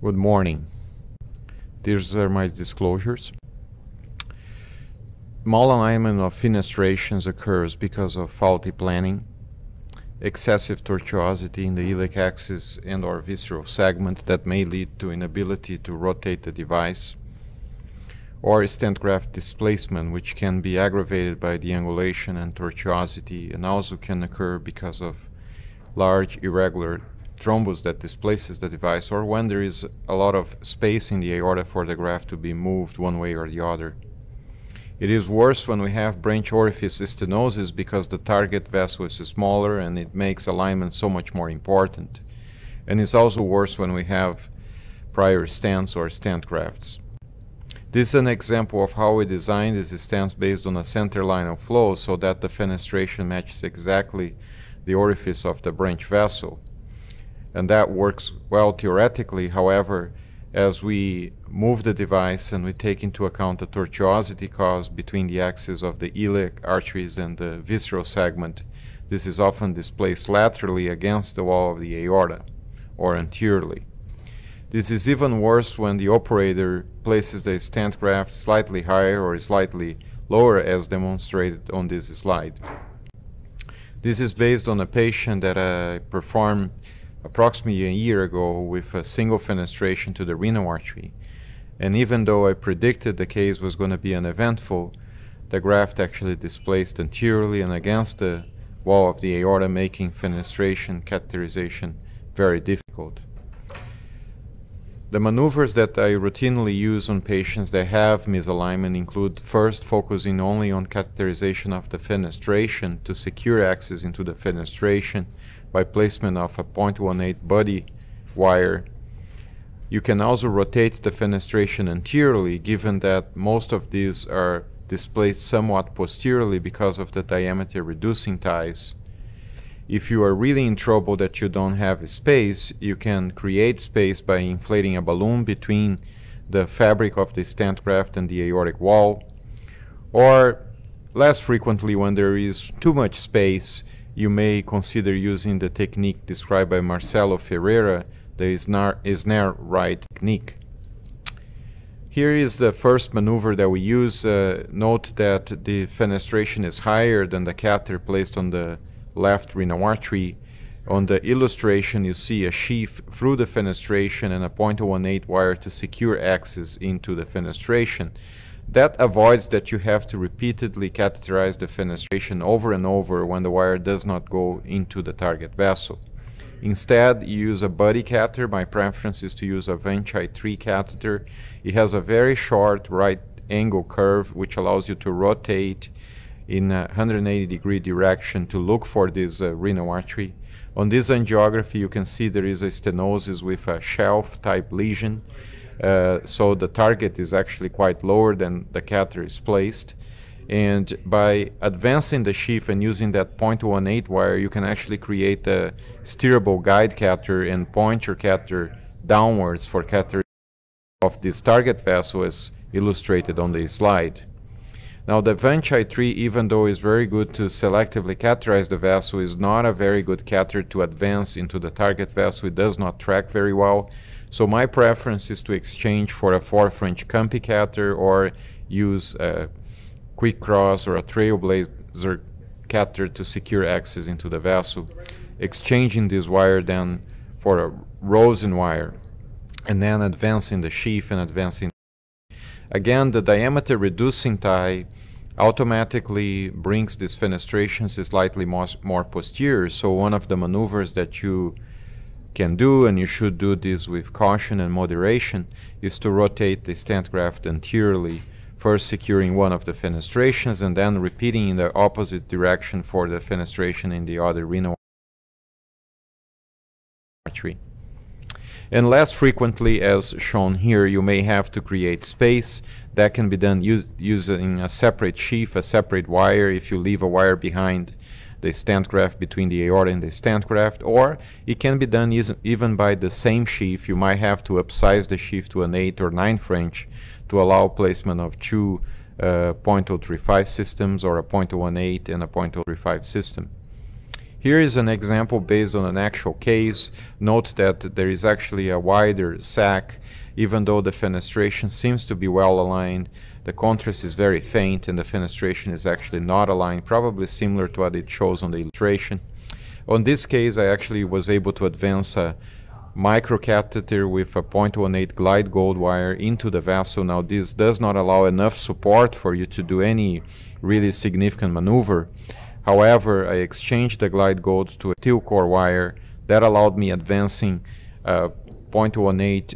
Good morning. These are my disclosures. Malalignment of fenestrations occurs because of faulty planning, excessive tortuosity in the iliac axis and or visceral segment that may lead to inability to rotate the device, or stent graft displacement which can be aggravated by the angulation and tortuosity and also can occur because of large irregular thrombus that displaces the device or when there is a lot of space in the aorta for the graft to be moved one way or the other. It is worse when we have branch orifice stenosis because the target vessel is smaller and it makes alignment so much more important. And it's also worse when we have prior stents or stent grafts. This is an example of how we design this stents based on a center line of flow so that the fenestration matches exactly the orifice of the branch vessel and that works well theoretically. However, as we move the device and we take into account the tortuosity caused between the axes of the iliac arteries and the visceral segment, this is often displaced laterally against the wall of the aorta or anteriorly. This is even worse when the operator places the stent graft slightly higher or slightly lower as demonstrated on this slide. This is based on a patient that I uh, performed approximately a year ago with a single fenestration to the renal artery. And even though I predicted the case was going to be uneventful, the graft actually displaced anteriorly and against the wall of the aorta, making fenestration catheterization very difficult. The maneuvers that I routinely use on patients that have misalignment include first focusing only on catheterization of the fenestration to secure access into the fenestration by placement of a 0.18 body wire. You can also rotate the fenestration anteriorly given that most of these are displaced somewhat posteriorly because of the diameter reducing ties. If you are really in trouble that you don't have space, you can create space by inflating a balloon between the fabric of the graft and the aortic wall. Or less frequently, when there is too much space, you may consider using the technique described by Marcelo Ferreira, the snare right technique. Here is the first maneuver that we use. Uh, note that the fenestration is higher than the catheter placed on the left renal artery. On the illustration, you see a sheath through the fenestration and a 0.18 wire to secure access into the fenestration. That avoids that you have to repeatedly catheterize the fenestration over and over when the wire does not go into the target vessel. Instead, you use a buddy catheter. My preference is to use a Venchi 3 catheter. It has a very short right angle curve, which allows you to rotate in 180 degree direction to look for this uh, renal artery. On this angiography, you can see there is a stenosis with a shelf type lesion. Uh, so the target is actually quite lower than the catheter is placed. And by advancing the sheath and using that 0.18 wire, you can actually create a steerable guide catheter and point your catheter downwards for catheter of this target vessel as illustrated on the slide. Now the Venchi tree, even though is very good to selectively catheterize the vessel, is not a very good catheter to advance into the target vessel. It does not track very well. So my preference is to exchange for a 4 French Compi catheter or use a quick cross or a trailblazer catheter to secure access into the vessel, exchanging this wire then for a rosin wire, and then advancing the sheath and advancing Again, the diameter reducing tie automatically brings this fenestration slightly more, more posterior. So one of the maneuvers that you can do, and you should do this with caution and moderation, is to rotate the stent graft anteriorly, first securing one of the fenestrations and then repeating in the opposite direction for the fenestration in the other renal artery. And less frequently, as shown here, you may have to create space. That can be done us using a separate sheaf, a separate wire, if you leave a wire behind the stent graft between the aorta and the stent graft, or it can be done even by the same sheaf. You might have to upsize the sheaf to an 8 or 9 French to allow placement of two uh, .035 systems or a .018 and a .035 system. Here is an example based on an actual case. Note that there is actually a wider sac, even though the fenestration seems to be well aligned. The contrast is very faint and the fenestration is actually not aligned, probably similar to what it shows on the illustration. On this case, I actually was able to advance a microcatheter with a 0.18 glide gold wire into the vessel. Now this does not allow enough support for you to do any really significant maneuver. However, I exchanged the glide gold to a steel core wire that allowed me advancing uh, 0.18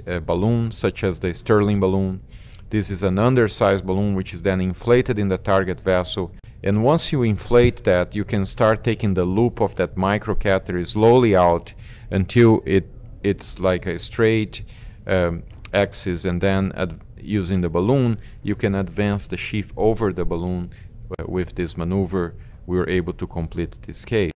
uh, balloon, such as the Sterling balloon. This is an undersized balloon which is then inflated in the target vessel. And once you inflate that, you can start taking the loop of that microcatheter slowly out until it it's like a straight um, axis. And then using the balloon, you can advance the sheath over the balloon uh, with this maneuver we were able to complete this case.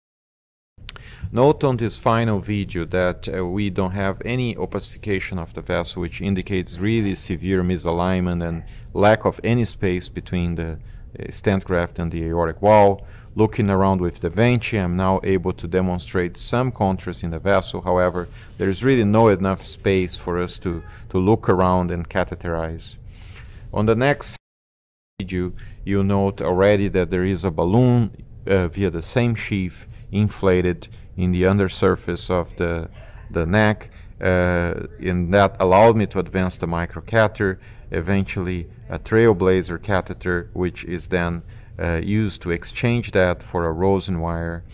Note on this final video that uh, we don't have any opacification of the vessel which indicates really severe misalignment and lack of any space between the uh, stent graft and the aortic wall. Looking around with the Vinci, I'm now able to demonstrate some contrast in the vessel. However, there is really no enough space for us to, to look around and catheterize. On the next you, you note already that there is a balloon uh, via the same sheath inflated in the undersurface of the, the neck. Uh, and that allowed me to advance the microcatheter, eventually a trailblazer catheter, which is then uh, used to exchange that for a rosin wire.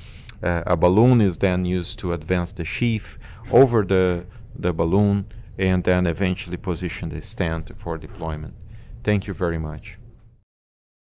Uh, a balloon is then used to advance the sheath over the, the balloon and then eventually position the stand for deployment. Thank you very much.